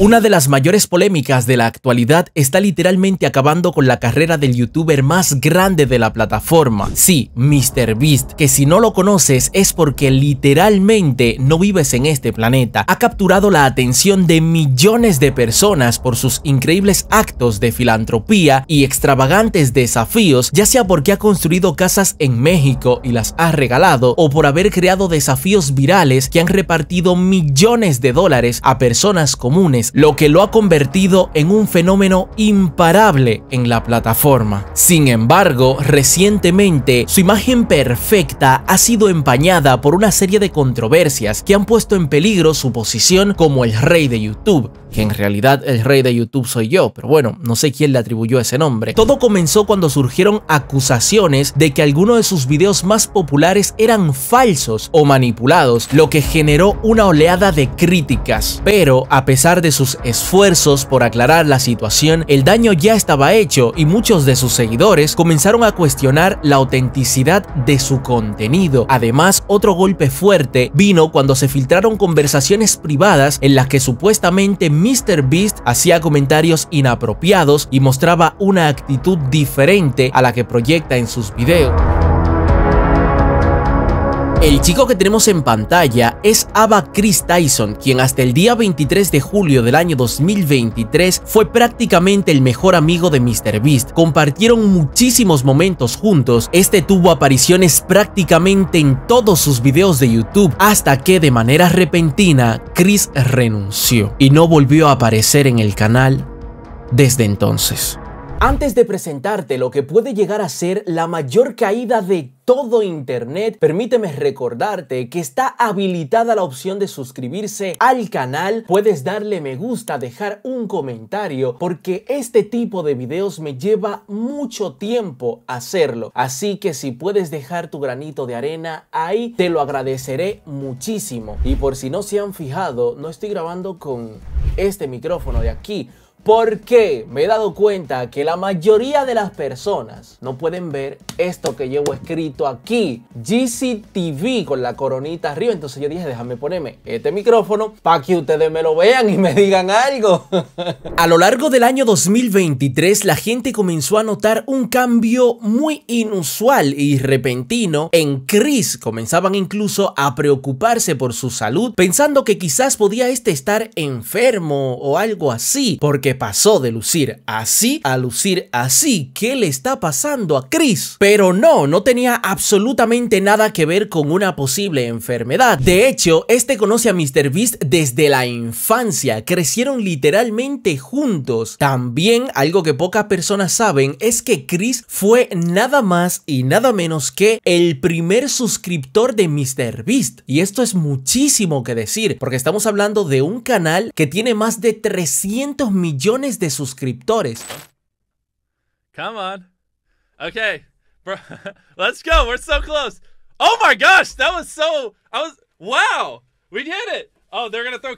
Una de las mayores polémicas de la actualidad está literalmente acabando con la carrera del youtuber más grande de la plataforma. Sí, MrBeast, que si no lo conoces es porque literalmente no vives en este planeta. Ha capturado la atención de millones de personas por sus increíbles actos de filantropía y extravagantes desafíos, ya sea porque ha construido casas en México y las ha regalado, o por haber creado desafíos virales que han repartido millones de dólares a personas comunes lo que lo ha convertido en un fenómeno imparable en la plataforma. Sin embargo, recientemente su imagen perfecta ha sido empañada por una serie de controversias que han puesto en peligro su posición como el rey de YouTube, que en realidad el rey de YouTube soy yo, pero bueno, no sé quién le atribuyó ese nombre. Todo comenzó cuando surgieron acusaciones de que algunos de sus videos más populares eran falsos o manipulados, lo que generó una oleada de críticas. Pero a pesar de sus esfuerzos por aclarar la situación, el daño ya estaba hecho y muchos de sus seguidores comenzaron a cuestionar la autenticidad de su contenido. Además, otro golpe fuerte vino cuando se filtraron conversaciones privadas en las que supuestamente Beast hacía comentarios inapropiados y mostraba una actitud diferente a la que proyecta en sus videos. El chico que tenemos en pantalla es Ava Chris Tyson, quien hasta el día 23 de julio del año 2023 fue prácticamente el mejor amigo de Beast. Compartieron muchísimos momentos juntos, este tuvo apariciones prácticamente en todos sus videos de YouTube, hasta que de manera repentina Chris renunció y no volvió a aparecer en el canal desde entonces. Antes de presentarte lo que puede llegar a ser la mayor caída de todo Internet, permíteme recordarte que está habilitada la opción de suscribirse al canal, puedes darle me gusta, dejar un comentario, porque este tipo de videos me lleva mucho tiempo hacerlo, así que si puedes dejar tu granito de arena ahí, te lo agradeceré muchísimo. Y por si no se han fijado, no estoy grabando con este micrófono de aquí, porque me he dado cuenta que la mayoría de las personas no pueden ver esto que llevo escrito aquí. GCTV con la coronita arriba. Entonces yo dije, déjame ponerme este micrófono para que ustedes me lo vean y me digan algo. a lo largo del año 2023 la gente comenzó a notar un cambio muy inusual y repentino en Chris. Comenzaban incluso a preocuparse por su salud pensando que quizás podía este estar enfermo o algo así. Porque pasó de lucir así a lucir así. ¿Qué le está pasando a Chris? Pero no, no tenía absolutamente nada que ver con una posible enfermedad. De hecho, este conoce a Mr. Beast desde la infancia. Crecieron literalmente juntos. También algo que pocas personas saben es que Chris fue nada más y nada menos que el primer suscriptor de Mr. Beast. Y esto es muchísimo que decir, porque estamos hablando de un canal que tiene más de 300 millones millones de suscriptores. Come on. Okay. Bro, let's go. We're so close. Oh my gosh, that was so I was wow. We did it. Oh, they're throw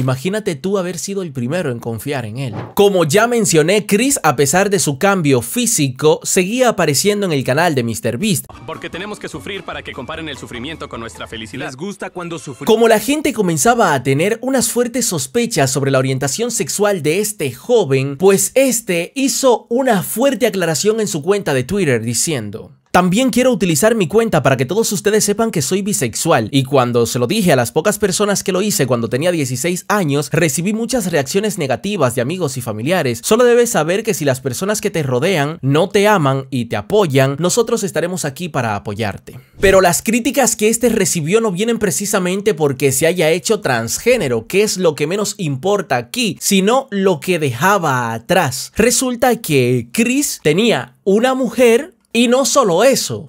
Imagínate tú haber sido el primero en confiar en él. Como ya mencioné, Chris, a pesar de su cambio físico, seguía apareciendo en el canal de MrBeast. Porque tenemos que sufrir para que comparen el sufrimiento con nuestra felicidad. Les gusta cuando sufrimos. Como la gente comenzaba a tener unas fuertes sospechas sobre la orientación sexual de este joven, pues este hizo una fuerte aclaración en su cuenta de Twitter diciendo... También quiero utilizar mi cuenta para que todos ustedes sepan que soy bisexual y cuando se lo dije a las pocas personas que lo hice cuando tenía 16 años, recibí muchas reacciones negativas de amigos y familiares. Solo debes saber que si las personas que te rodean no te aman y te apoyan, nosotros estaremos aquí para apoyarte. Pero las críticas que este recibió no vienen precisamente porque se haya hecho transgénero, que es lo que menos importa aquí, sino lo que dejaba atrás. Resulta que Chris tenía una mujer y no solo eso,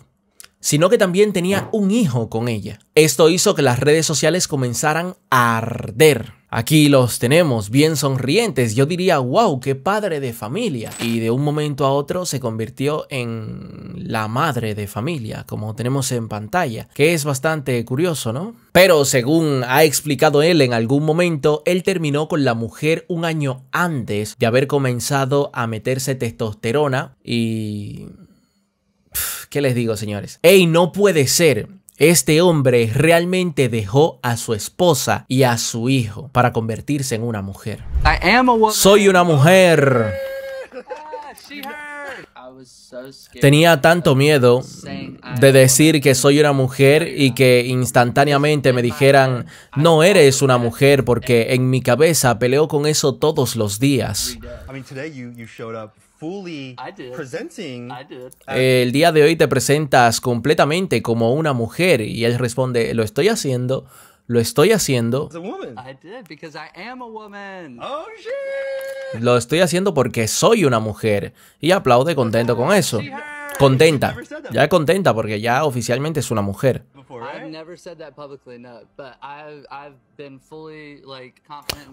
sino que también tenía un hijo con ella. Esto hizo que las redes sociales comenzaran a arder. Aquí los tenemos bien sonrientes, yo diría, wow, qué padre de familia. Y de un momento a otro se convirtió en la madre de familia, como tenemos en pantalla, que es bastante curioso, ¿no? Pero según ha explicado él en algún momento, él terminó con la mujer un año antes de haber comenzado a meterse testosterona y ¿Qué les digo, señores? ¡Ey, no puede ser! Este hombre realmente dejó a su esposa y a su hijo para convertirse en una mujer. Soy una mujer. Ah, Tenía tanto miedo de decir que soy una mujer y que instantáneamente me dijeran, no eres una mujer porque en mi cabeza peleo con eso todos los días. El día de hoy te presentas completamente como una mujer y él responde, lo estoy haciendo lo estoy haciendo. Lo estoy haciendo porque soy una mujer. Y aplaude contento con eso. Contenta. Ya contenta porque ya oficialmente es una mujer.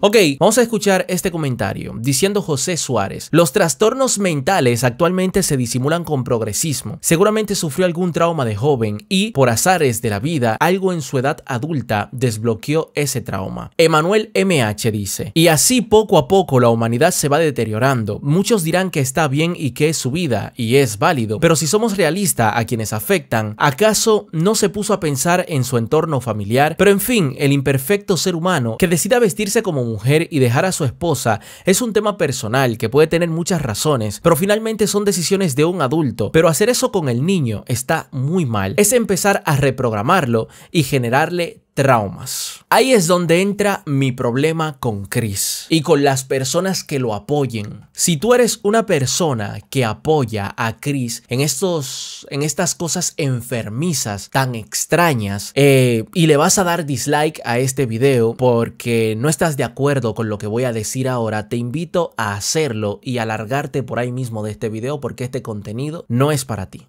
Ok, vamos a escuchar este comentario. Diciendo José Suárez, los trastornos mentales actualmente se disimulan con progresismo. Seguramente sufrió algún trauma de joven y, por azares de la vida, algo en su edad adulta desbloqueó ese trauma. Emanuel MH dice, y así poco a poco la humanidad se va deteriorando. Muchos dirán que está bien y que es su vida, y es válido, pero si somos realistas a quienes afectan, ¿acaso no se puso a pensar en su entorno familiar? Pero en fin, el imperfecto ser humano que decida vestirse como mujer y dejar a su esposa es un tema personal que puede tener muchas razones, pero finalmente son decisiones de un adulto. Pero hacer eso con el niño está muy mal. Es empezar a reprogramarlo y generarle traumas. Ahí es donde entra mi problema con Chris y con las personas que lo apoyen. Si tú eres una persona que apoya a Chris en, estos, en estas cosas enfermizas tan extrañas eh, y le vas a dar dislike a este video porque no estás de acuerdo con lo que voy a decir ahora, te invito a hacerlo y alargarte por ahí mismo de este video porque este contenido no es para ti.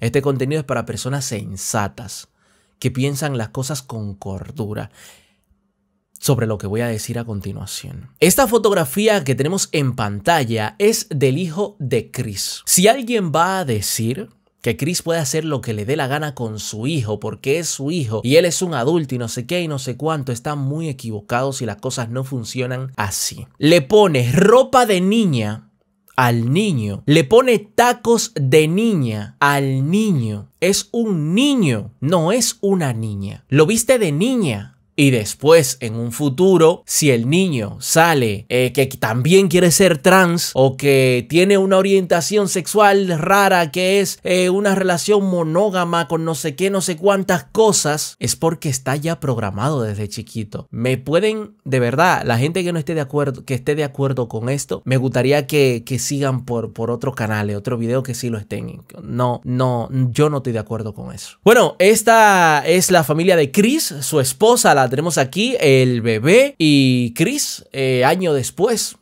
Este contenido es para personas sensatas que piensan las cosas con cordura sobre lo que voy a decir a continuación. Esta fotografía que tenemos en pantalla es del hijo de Chris. Si alguien va a decir que Chris puede hacer lo que le dé la gana con su hijo porque es su hijo y él es un adulto y no sé qué y no sé cuánto, Está muy equivocado si las cosas no funcionan así. Le pones ropa de niña al niño. Le pone tacos de niña al niño. Es un niño, no es una niña. Lo viste de niña y después en un futuro, si el niño sale eh, que también quiere ser trans o que tiene una orientación sexual rara que es eh, una relación monógama con no sé qué, no sé cuántas cosas, es porque está ya programado desde chiquito. Me pueden, de verdad, la gente que no esté de acuerdo, que esté de acuerdo con esto, me gustaría que, que sigan por, por canal, canales, eh, otro video que sí lo estén. No, no, yo no estoy de acuerdo con eso. Bueno, esta es la familia de Chris, su esposa, la tenemos aquí el bebé y Chris eh, año después.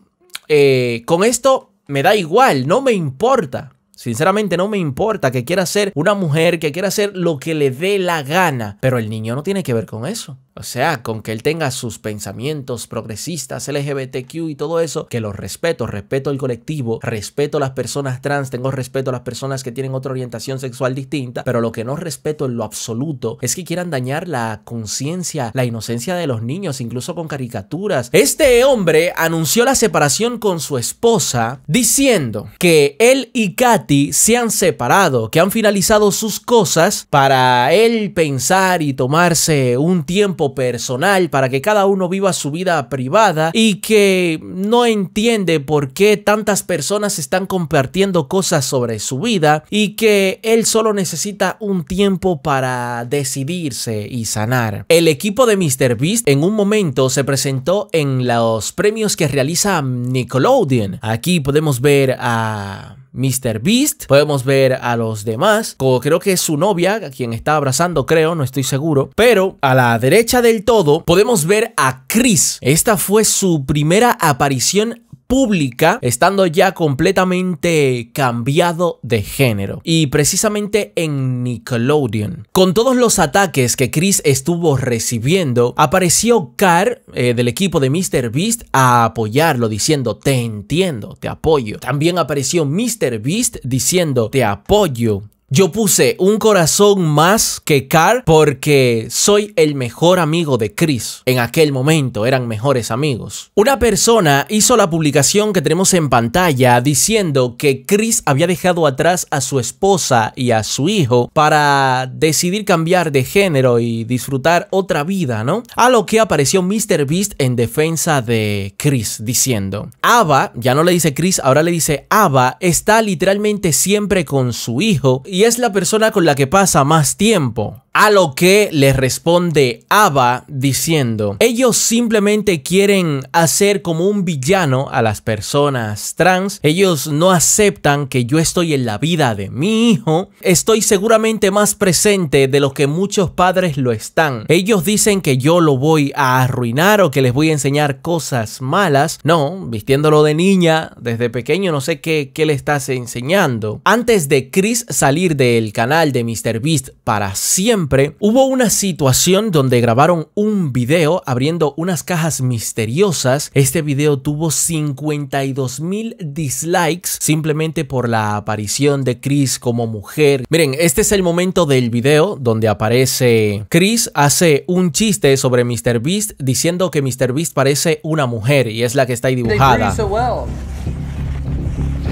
Eh, con esto me da igual, no me importa. Sinceramente no me importa que quiera ser una mujer, que quiera hacer lo que le dé la gana. Pero el niño no tiene que ver con eso. O sea, con que él tenga sus pensamientos progresistas, LGBTQ y todo eso, que los respeto, respeto el colectivo, respeto a las personas trans, tengo respeto a las personas que tienen otra orientación sexual distinta, pero lo que no respeto en lo absoluto es que quieran dañar la conciencia, la inocencia de los niños, incluso con caricaturas. Este hombre anunció la separación con su esposa diciendo que él y Katy se han separado, que han finalizado sus cosas para él pensar y tomarse un tiempo personal para que cada uno viva su vida privada y que no entiende por qué tantas personas están compartiendo cosas sobre su vida y que él solo necesita un tiempo para decidirse y sanar. El equipo de MrBeast en un momento se presentó en los premios que realiza Nickelodeon. Aquí podemos ver a Mr. Beast. Podemos ver a los demás. Como creo que es su novia, a quien está abrazando, creo, no estoy seguro. Pero a la derecha del todo podemos ver a Chris. Esta fue su primera aparición pública, estando ya completamente cambiado de género. Y precisamente en Nickelodeon. Con todos los ataques que Chris estuvo recibiendo, apareció Carr eh, del equipo de Mr. Beast a apoyarlo, diciendo: Te entiendo, te apoyo. También apareció Mr. Beast diciendo: Te apoyo yo puse un corazón más que Carl porque soy el mejor amigo de Chris. En aquel momento eran mejores amigos. Una persona hizo la publicación que tenemos en pantalla diciendo que Chris había dejado atrás a su esposa y a su hijo para decidir cambiar de género y disfrutar otra vida, ¿no? A lo que apareció Mr. Beast en defensa de Chris diciendo, Ava, ya no le dice Chris, ahora le dice Ava, está literalmente siempre con su hijo y es la persona con la que pasa más tiempo. A lo que le responde Ava diciendo, ellos simplemente quieren hacer como un villano a las personas trans, ellos no aceptan que yo estoy en la vida de mi hijo, estoy seguramente más presente de lo que muchos padres lo están, ellos dicen que yo lo voy a arruinar o que les voy a enseñar cosas malas, no, vistiéndolo de niña desde pequeño no sé qué, qué le estás enseñando. Antes de Chris salir del canal de MrBeast para siempre, hubo una situación donde grabaron un video abriendo unas cajas misteriosas. Este video tuvo 52 mil dislikes simplemente por la aparición de Chris como mujer. Miren, este es el momento del video donde aparece Chris, hace un chiste sobre MrBeast diciendo que MrBeast parece una mujer y es la que está ahí dibujada.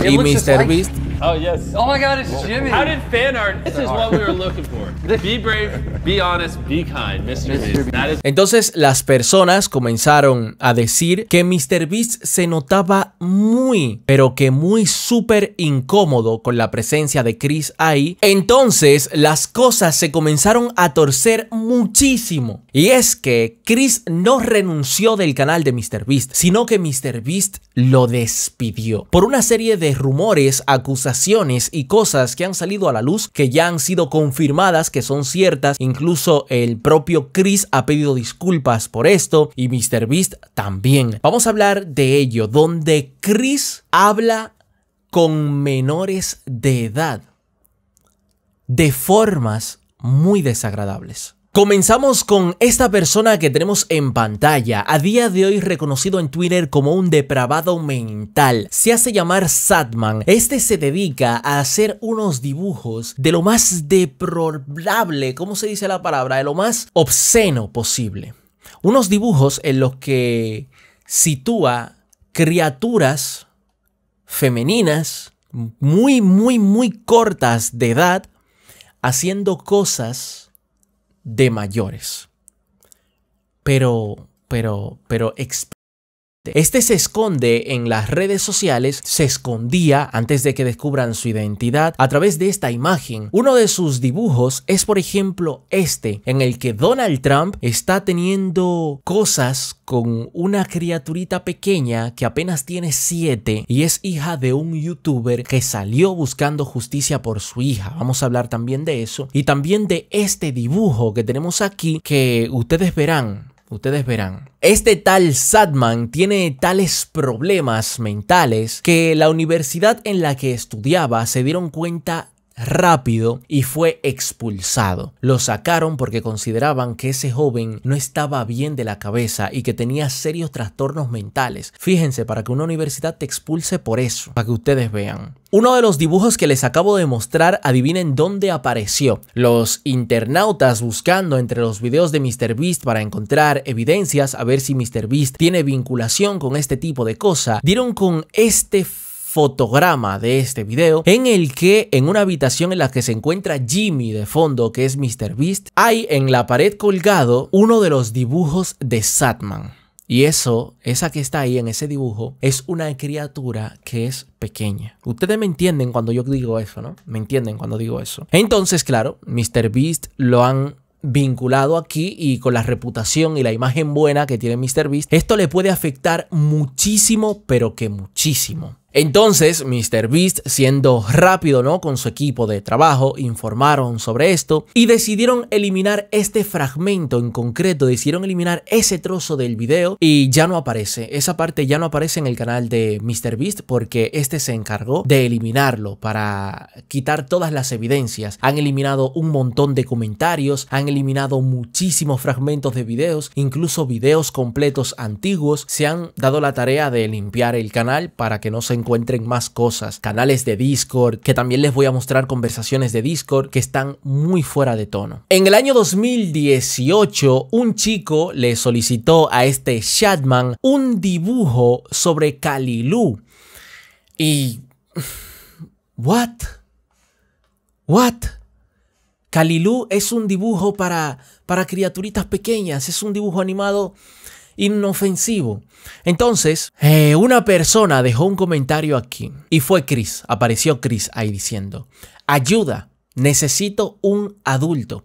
Y MrBeast Oh, oh, my God, it's Jimmy. Be brave, be honest, Mr. Beast. Entonces, las personas comenzaron a decir que Mr. Beast se notaba muy, pero que muy súper incómodo con la presencia de Chris ahí. Entonces, las cosas se comenzaron a torcer muchísimo. Y es que Chris no renunció del canal de Mr. Beast, sino que Mr. Beast lo despidió por una serie de rumores acusados y cosas que han salido a la luz que ya han sido confirmadas que son ciertas. Incluso el propio Chris ha pedido disculpas por esto y Beast también. Vamos a hablar de ello, donde Chris habla con menores de edad de formas muy desagradables. Comenzamos con esta persona que tenemos en pantalla, a día de hoy reconocido en Twitter como un depravado mental. Se hace llamar Satman. Este se dedica a hacer unos dibujos de lo más deplorable, ¿cómo se dice la palabra? De lo más obsceno posible. Unos dibujos en los que sitúa criaturas femeninas muy, muy, muy cortas de edad haciendo cosas de mayores. Pero, pero, pero este se esconde en las redes sociales, se escondía antes de que descubran su identidad a través de esta imagen. Uno de sus dibujos es por ejemplo este, en el que Donald Trump está teniendo cosas con una criaturita pequeña que apenas tiene 7 y es hija de un youtuber que salió buscando justicia por su hija. Vamos a hablar también de eso y también de este dibujo que tenemos aquí que ustedes verán Ustedes verán. Este tal Sadman tiene tales problemas mentales que la universidad en la que estudiaba se dieron cuenta rápido y fue expulsado. Lo sacaron porque consideraban que ese joven no estaba bien de la cabeza y que tenía serios trastornos mentales. Fíjense, para que una universidad te expulse por eso, para que ustedes vean. Uno de los dibujos que les acabo de mostrar, adivinen dónde apareció. Los internautas buscando entre los videos de Beast para encontrar evidencias, a ver si Beast tiene vinculación con este tipo de cosa, dieron con este fotograma de este video en el que en una habitación en la que se encuentra Jimmy de fondo, que es Mr. Beast, hay en la pared colgado uno de los dibujos de Satman. Y eso, esa que está ahí en ese dibujo, es una criatura que es pequeña. Ustedes me entienden cuando yo digo eso, ¿no? Me entienden cuando digo eso. Entonces, claro, Mr. Beast lo han vinculado aquí y con la reputación y la imagen buena que tiene Mr. Beast, esto le puede afectar muchísimo, pero que muchísimo. Entonces, Mr. Beast, siendo rápido, ¿no? Con su equipo de trabajo, informaron sobre esto y decidieron eliminar este fragmento en concreto, decidieron eliminar ese trozo del video y ya no aparece. Esa parte ya no aparece en el canal de Mr. Beast porque este se encargó de eliminarlo para quitar todas las evidencias. Han eliminado un montón de comentarios, han eliminado muchísimos fragmentos de videos, incluso videos completos antiguos. Se han dado la tarea de limpiar el canal para que no se encuentren más cosas, canales de Discord, que también les voy a mostrar conversaciones de Discord que están muy fuera de tono. En el año 2018, un chico le solicitó a este Shadman un dibujo sobre Calilú. Y... ¿What? ¿What? Calilú es un dibujo para, para criaturitas pequeñas, es un dibujo animado inofensivo. Entonces, eh, una persona dejó un comentario aquí y fue Chris, apareció Chris ahí diciendo, ayuda, necesito un adulto,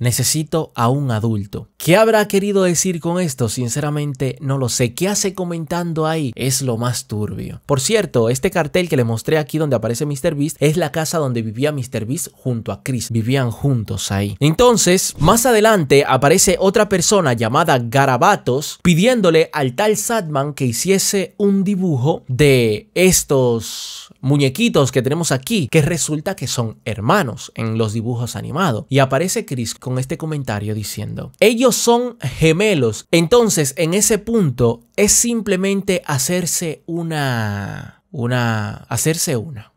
necesito a un adulto. ¿Qué habrá querido decir con esto? Sinceramente no lo sé. ¿Qué hace comentando ahí? Es lo más turbio. Por cierto, este cartel que le mostré aquí donde aparece Beast es la casa donde vivía Beast junto a Chris. Vivían juntos ahí. Entonces, más adelante aparece otra persona llamada Garabatos pidiéndole al tal Sadman que hiciese un dibujo de estos muñequitos que tenemos aquí, que resulta que son hermanos en los dibujos animados. Y aparece Chris con este comentario diciendo, ellos son gemelos. Entonces, en ese punto, es simplemente hacerse una... Una... Hacerse una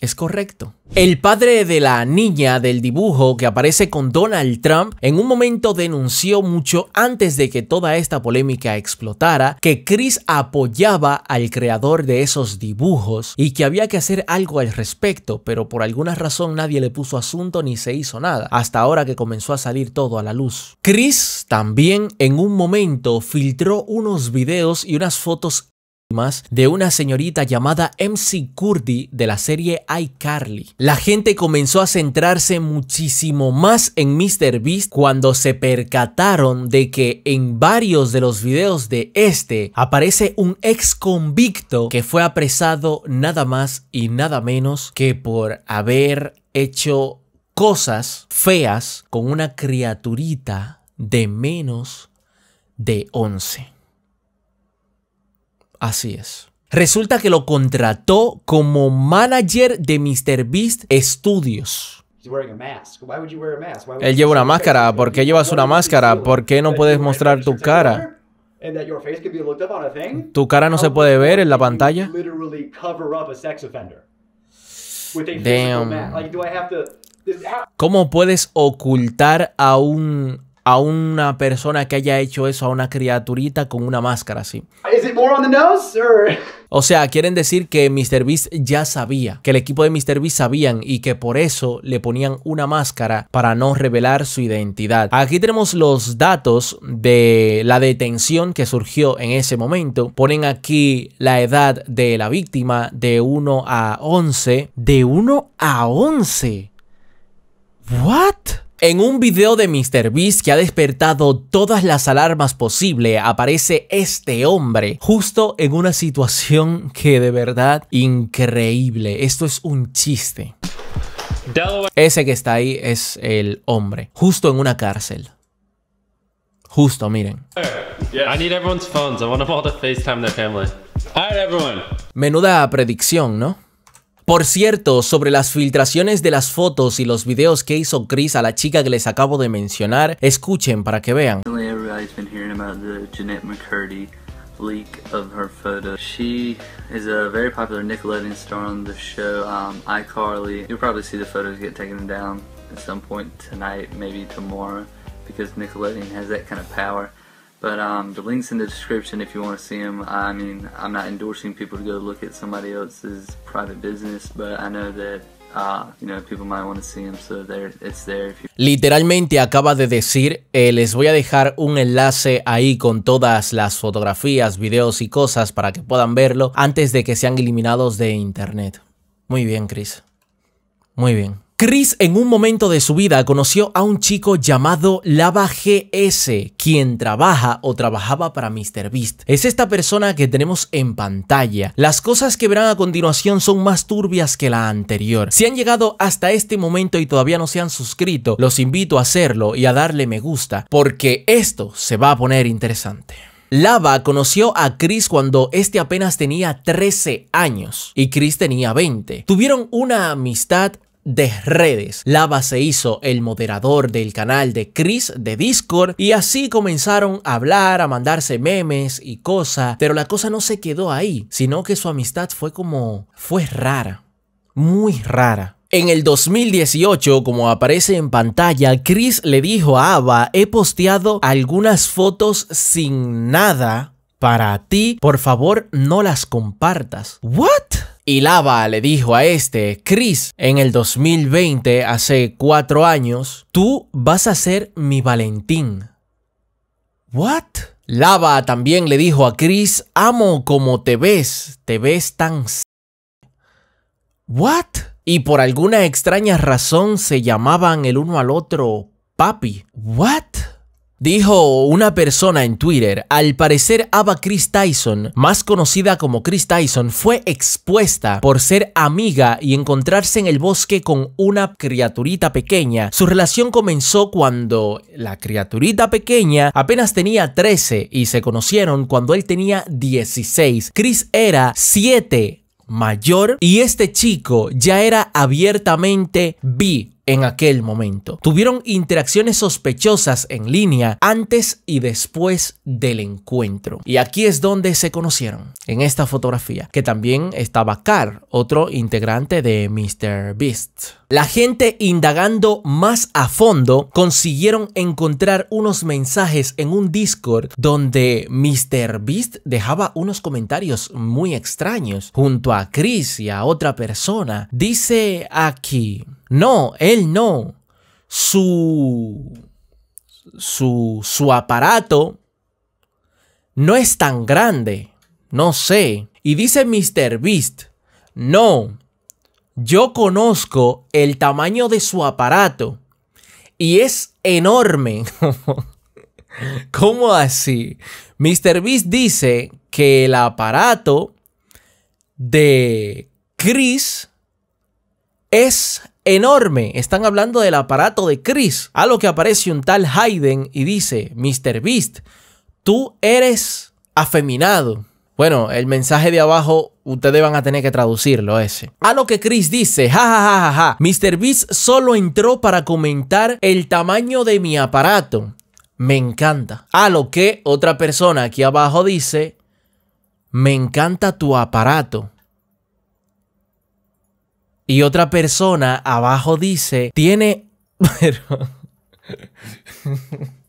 es correcto. El padre de la niña del dibujo que aparece con Donald Trump en un momento denunció mucho antes de que toda esta polémica explotara que Chris apoyaba al creador de esos dibujos y que había que hacer algo al respecto, pero por alguna razón nadie le puso asunto ni se hizo nada, hasta ahora que comenzó a salir todo a la luz. Chris también en un momento filtró unos videos y unas fotos de una señorita llamada MC Curdy de la serie iCarly. La gente comenzó a centrarse muchísimo más en Mr. Beast cuando se percataron de que en varios de los videos de este aparece un ex convicto que fue apresado nada más y nada menos que por haber hecho cosas feas con una criaturita de menos de 11. Así es. Resulta que lo contrató como manager de Beast Studios. Él lleva una máscara. ¿Por qué llevas una máscara? ¿Por qué no puedes mostrar tu cara? Tu cara no se puede ver en la pantalla. Damn. ¿Cómo puedes ocultar a un a una persona que haya hecho eso a una criaturita con una máscara así. O sea, quieren decir que Mr. Beast ya sabía, que el equipo de Mr. Beast sabían y que por eso le ponían una máscara para no revelar su identidad. Aquí tenemos los datos de la detención que surgió en ese momento. Ponen aquí la edad de la víctima de 1 a 11. De 1 a 11. ¿What? En un video de MrBeast que ha despertado todas las alarmas posibles, aparece este hombre justo en una situación que de verdad increíble. Esto es un chiste. Ese que está ahí es el hombre, justo en una cárcel. Justo, miren. Menuda predicción, ¿no? Por cierto, sobre las filtraciones de las fotos y los videos que hizo Chris a la chica que les acabo de mencionar, escuchen para que vean. leak of her photo. She is a very popular Nickelodeon star on the show um, iCarly. You'll probably see the photos get taken down at some point tonight, maybe tomorrow, because Nickelodeon has that kind of power. But um, the link's in the description if you want to see them. I mean, I'm not endorsing people to go look at somebody else's private business, but I know that Literalmente acaba de decir, eh, les voy a dejar un enlace ahí con todas las fotografías, videos y cosas para que puedan verlo antes de que sean eliminados de internet. Muy bien, Chris. Muy bien. Chris en un momento de su vida conoció a un chico llamado Lava GS, quien trabaja o trabajaba para Beast. Es esta persona que tenemos en pantalla. Las cosas que verán a continuación son más turbias que la anterior. Si han llegado hasta este momento y todavía no se han suscrito, los invito a hacerlo y a darle me gusta, porque esto se va a poner interesante. Lava conoció a Chris cuando este apenas tenía 13 años y Chris tenía 20. Tuvieron una amistad de redes. Lava se hizo el moderador del canal de Chris de Discord y así comenzaron a hablar, a mandarse memes y cosas, pero la cosa no se quedó ahí, sino que su amistad fue como, fue rara, muy rara. En el 2018, como aparece en pantalla, Chris le dijo a Ava, he posteado algunas fotos sin nada para ti, por favor no las compartas. ¿What? Y Lava le dijo a este, Chris, en el 2020, hace cuatro años, tú vas a ser mi Valentín. ¿What? Lava también le dijo a Chris, amo como te ves, te ves tan... ¿What? Y por alguna extraña razón se llamaban el uno al otro papi. ¿What? Dijo una persona en Twitter, al parecer Ava Chris Tyson, más conocida como Chris Tyson, fue expuesta por ser amiga y encontrarse en el bosque con una criaturita pequeña. Su relación comenzó cuando la criaturita pequeña apenas tenía 13 y se conocieron cuando él tenía 16. Chris era 7 mayor y este chico ya era abiertamente bi en aquel momento. Tuvieron interacciones sospechosas en línea antes y después del encuentro. Y aquí es donde se conocieron, en esta fotografía, que también estaba Carr, otro integrante de Mr. Beast. La gente indagando más a fondo consiguieron encontrar unos mensajes en un Discord donde Mr. Beast dejaba unos comentarios muy extraños junto a Chris y a otra persona. Dice aquí, no, él no. Su, su, su aparato no es tan grande. No sé. Y dice Mr. Beast, no, yo conozco el tamaño de su aparato y es enorme. ¿Cómo así? Mr. Beast dice que el aparato de Chris es enorme. Están hablando del aparato de Chris. A lo que aparece un tal Hayden y dice, Mr. Beast, tú eres afeminado. Bueno, el mensaje de abajo ustedes van a tener que traducirlo ese. A lo que Chris dice, ja, ja, Mr. Beast solo entró para comentar el tamaño de mi aparato. Me encanta. A lo que otra persona aquí abajo dice, me encanta tu aparato. Y otra persona abajo dice, tiene...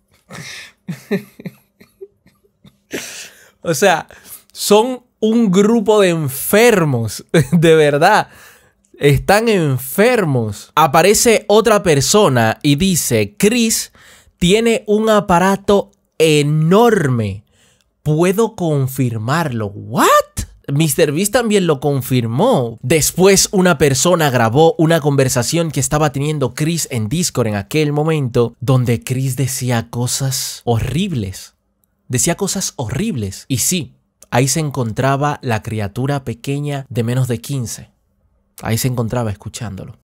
o sea, son un grupo de enfermos, de verdad. Están enfermos. Aparece otra persona y dice, Chris tiene un aparato enorme. Puedo confirmarlo. ¿What? Mr. Beast también lo confirmó. Después una persona grabó una conversación que estaba teniendo Chris en Discord en aquel momento, donde Chris decía cosas horribles. Decía cosas horribles. Y sí, ahí se encontraba la criatura pequeña de menos de 15. Ahí se encontraba escuchándolo.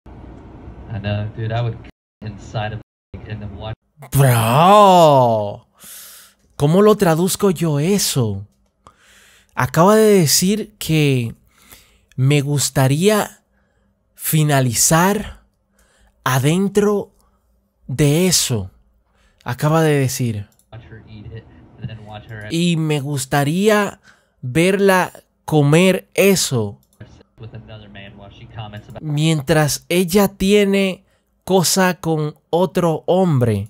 Bro, ¿cómo lo traduzco yo eso? acaba de decir que me gustaría finalizar adentro de eso. Acaba de decir. Y me gustaría verla comer eso. Mientras ella tiene cosa con otro hombre.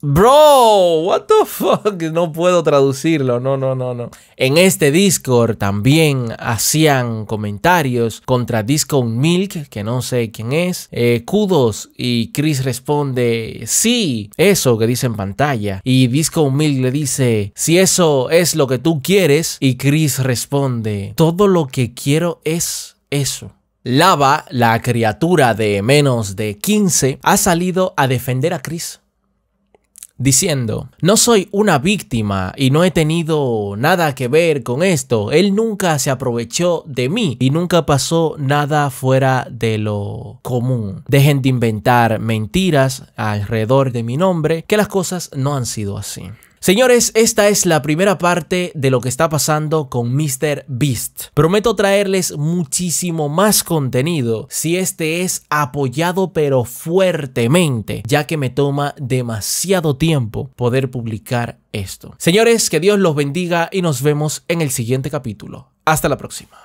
Bro, what the fuck? No puedo traducirlo, no, no, no, no. En este Discord también hacían comentarios contra Disco Milk, que no sé quién es. Eh, Kudos y Chris responde, sí, eso que dice en pantalla. Y Disco Milk le dice, si eso es lo que tú quieres. Y Chris responde, todo lo que quiero es eso. Lava, la criatura de menos de 15, ha salido a defender a Chris diciendo, no soy una víctima y no he tenido nada que ver con esto, él nunca se aprovechó de mí y nunca pasó nada fuera de lo común. Dejen de inventar mentiras alrededor de mi nombre, que las cosas no han sido así. Señores, esta es la primera parte de lo que está pasando con Mr. Beast. Prometo traerles muchísimo más contenido si este es apoyado pero fuertemente, ya que me toma demasiado tiempo poder publicar esto. Señores, que Dios los bendiga y nos vemos en el siguiente capítulo. Hasta la próxima.